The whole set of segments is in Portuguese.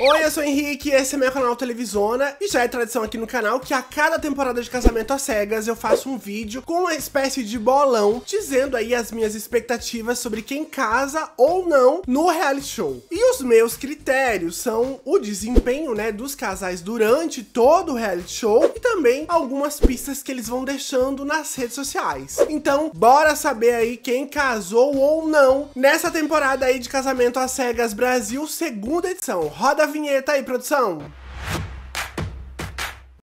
Oi, eu sou o Henrique, esse é meu canal Televisona e já é tradição aqui no canal que a cada temporada de Casamento às Cegas eu faço um vídeo com uma espécie de bolão dizendo aí as minhas expectativas sobre quem casa ou não no reality show. E os meus critérios são o desempenho, né, dos casais durante todo o reality show e também algumas pistas que eles vão deixando nas redes sociais. Então, bora saber aí quem casou ou não nessa temporada aí de Casamento às Cegas Brasil, segunda edição. Roda Roda a vinheta aí, produção!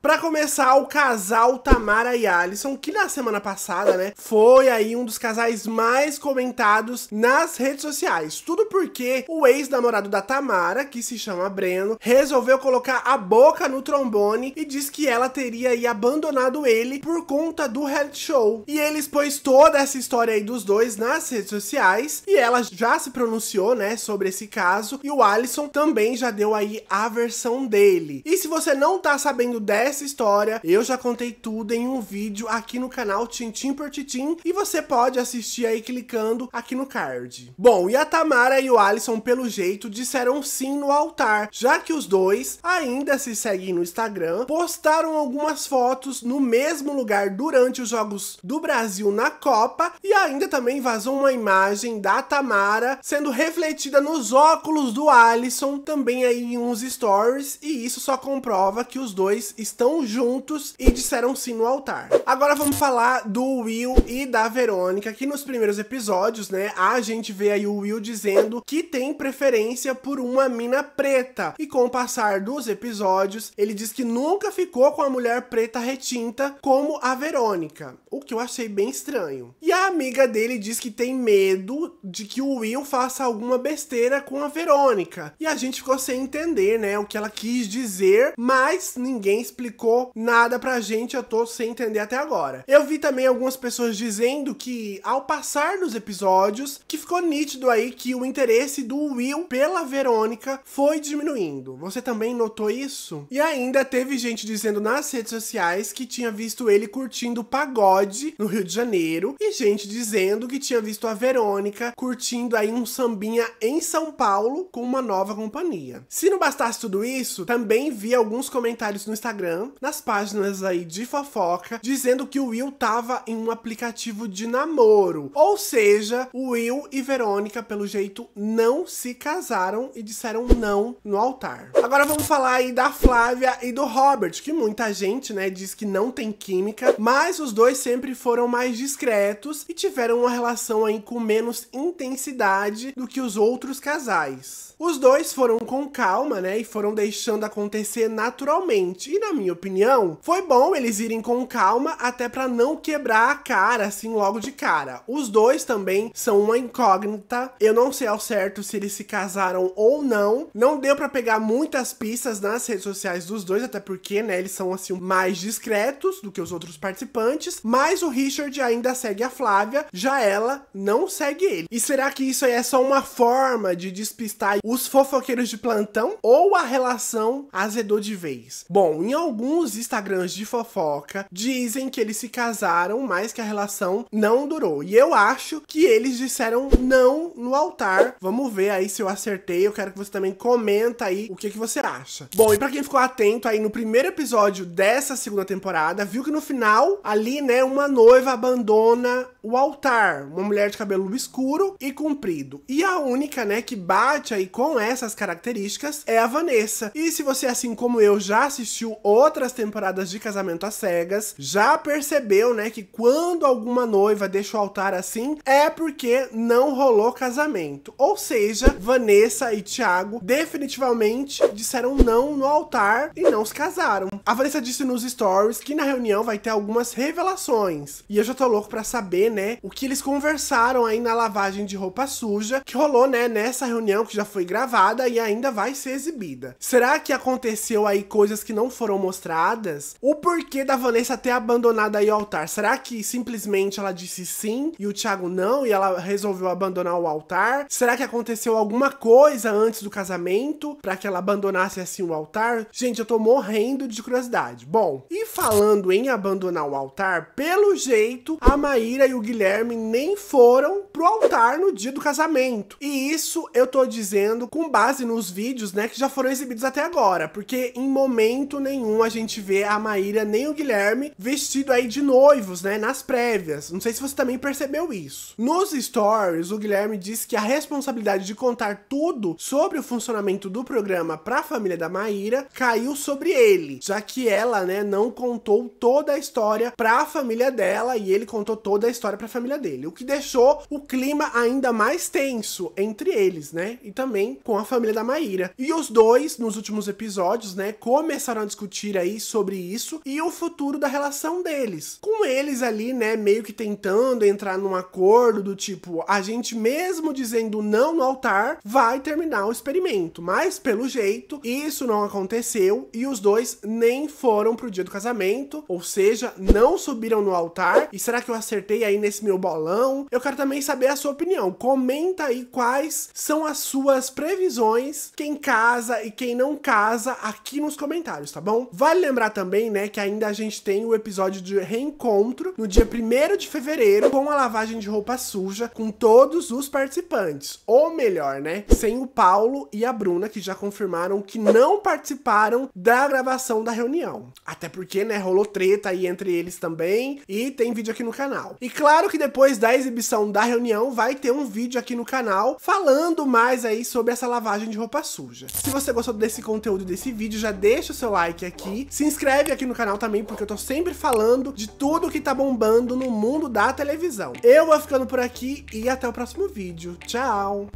Para começar, o casal Tamara e Alisson, que na semana passada, né, foi aí um dos casais mais comentados nas redes sociais. Tudo porque o ex-namorado da Tamara, que se chama Breno, resolveu colocar a boca no trombone e diz que ela teria aí abandonado ele por conta do reality show. E ele expôs toda essa história aí dos dois nas redes sociais e ela já se pronunciou, né, sobre esse caso e o Alisson também já deu aí a versão dele. E se você não tá sabendo dessa essa história eu já contei tudo em um vídeo aqui no canal Tintim por Tintim e você pode assistir aí clicando aqui no card. Bom, e a Tamara e o Alisson, pelo jeito, disseram sim no altar, já que os dois ainda se seguem no Instagram, postaram algumas fotos no mesmo lugar durante os Jogos do Brasil na Copa e ainda também vazou uma imagem da Tamara sendo refletida nos óculos do Alisson, também aí em uns stories, e isso só comprova que os dois estão estão juntos e disseram sim no altar. Agora vamos falar do Will e da Verônica, que nos primeiros episódios, né, a gente vê aí o Will dizendo que tem preferência por uma mina preta. E com o passar dos episódios, ele diz que nunca ficou com a mulher preta retinta como a Verônica, o que eu achei bem estranho. E a amiga dele diz que tem medo de que o Will faça alguma besteira com a Verônica. E a gente ficou sem entender, né, o que ela quis dizer, mas ninguém explicou explicou nada pra gente, eu tô sem entender até agora. Eu vi também algumas pessoas dizendo que, ao passar dos episódios, que ficou nítido aí que o interesse do Will pela Verônica foi diminuindo. Você também notou isso? E ainda teve gente dizendo nas redes sociais que tinha visto ele curtindo pagode no Rio de Janeiro e gente dizendo que tinha visto a Verônica curtindo aí um sambinha em São Paulo com uma nova companhia. Se não bastasse tudo isso, também vi alguns comentários no Instagram Instagram, nas páginas aí de fofoca, dizendo que o Will tava em um aplicativo de namoro. Ou seja, o Will e Verônica, pelo jeito, não se casaram e disseram não no altar. Agora vamos falar aí da Flávia e do Robert, que muita gente, né, diz que não tem química, mas os dois sempre foram mais discretos e tiveram uma relação aí com menos intensidade do que os outros casais. Os dois foram com calma, né, e foram deixando acontecer naturalmente. E na minha minha opinião, foi bom eles irem com calma até para não quebrar a cara assim logo de cara. Os dois também são uma incógnita. Eu não sei ao certo se eles se casaram ou não. Não deu para pegar muitas pistas nas redes sociais dos dois, até porque, né, eles são assim mais discretos do que os outros participantes, mas o Richard ainda segue a Flávia, já ela não segue ele. E será que isso aí é só uma forma de despistar os fofoqueiros de plantão ou a relação azedou de vez? Bom, em algum alguns Instagrams de fofoca dizem que eles se casaram, mas que a relação não durou. E eu acho que eles disseram não no altar. Vamos ver aí se eu acertei. Eu quero que você também comenta aí o que, que você acha. Bom, e para quem ficou atento aí no primeiro episódio dessa segunda temporada, viu que no final, ali, né, uma noiva abandona o altar. Uma mulher de cabelo escuro e comprido. E a única, né, que bate aí com essas características é a Vanessa. E se você, assim como eu, já assistiu o outras temporadas de Casamento às Cegas, já percebeu, né, que quando alguma noiva deixa o altar assim, é porque não rolou casamento. Ou seja, Vanessa e Tiago definitivamente disseram não no altar e não se casaram. A Vanessa disse nos stories que na reunião vai ter algumas revelações. E eu já tô louco pra saber, né, o que eles conversaram aí na lavagem de roupa suja que rolou, né, nessa reunião que já foi gravada e ainda vai ser exibida. Será que aconteceu aí coisas que não foram mostradas mostradas, o porquê da Vanessa ter abandonado aí o altar. Será que simplesmente ela disse sim e o Thiago não e ela resolveu abandonar o altar? Será que aconteceu alguma coisa antes do casamento para que ela abandonasse assim o altar? Gente, eu tô morrendo de curiosidade. Bom, e falando em abandonar o altar, pelo jeito a Maíra e o Guilherme nem foram pro altar no dia do casamento. E isso eu tô dizendo com base nos vídeos, né, que já foram exibidos até agora, porque em momento nenhum comum a gente ver a Maíra nem o Guilherme vestido aí de noivos, né? Nas prévias. Não sei se você também percebeu isso. Nos stories, o Guilherme disse que a responsabilidade de contar tudo sobre o funcionamento do programa para a família da Maíra caiu sobre ele, já que ela, né, não contou toda a história para a família dela e ele contou toda a história para a família dele, o que deixou o clima ainda mais tenso entre eles, né? E também com a família da Maíra. E os dois, nos últimos episódios, né, começaram a discutir aí sobre isso e o futuro da relação deles. Com eles ali, né, meio que tentando entrar num acordo do tipo, a gente mesmo dizendo não no altar, vai terminar o experimento. Mas pelo jeito, isso não aconteceu e os dois nem foram pro dia do casamento, ou seja, não subiram no altar. E será que eu acertei aí nesse meu bolão? Eu quero também saber a sua opinião. Comenta aí quais são as suas previsões, quem casa e quem não casa aqui nos comentários, tá bom? Vale lembrar também, né, que ainda a gente tem o episódio de reencontro no dia 1 de fevereiro com a lavagem de roupa suja com todos os participantes. Ou melhor, né, sem o Paulo e a Bruna, que já confirmaram que não participaram da gravação da reunião. Até porque, né, rolou treta aí entre eles também e tem vídeo aqui no canal. E claro que depois da exibição da reunião vai ter um vídeo aqui no canal falando mais aí sobre essa lavagem de roupa suja. Se você gostou desse conteúdo desse vídeo, já deixa o seu like aqui aqui. Se inscreve aqui no canal também, porque eu tô sempre falando de tudo que tá bombando no mundo da televisão. Eu vou ficando por aqui e até o próximo vídeo. Tchau!